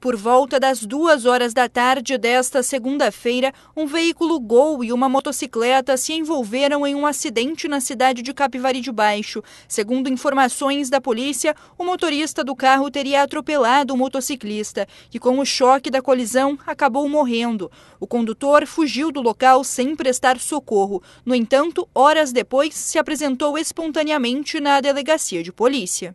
Por volta das duas horas da tarde desta segunda-feira, um veículo Gol e uma motocicleta se envolveram em um acidente na cidade de Capivari de Baixo. Segundo informações da polícia, o motorista do carro teria atropelado o motociclista, que com o choque da colisão acabou morrendo. O condutor fugiu do local sem prestar socorro. No entanto, horas depois, se apresentou espontaneamente na delegacia de polícia.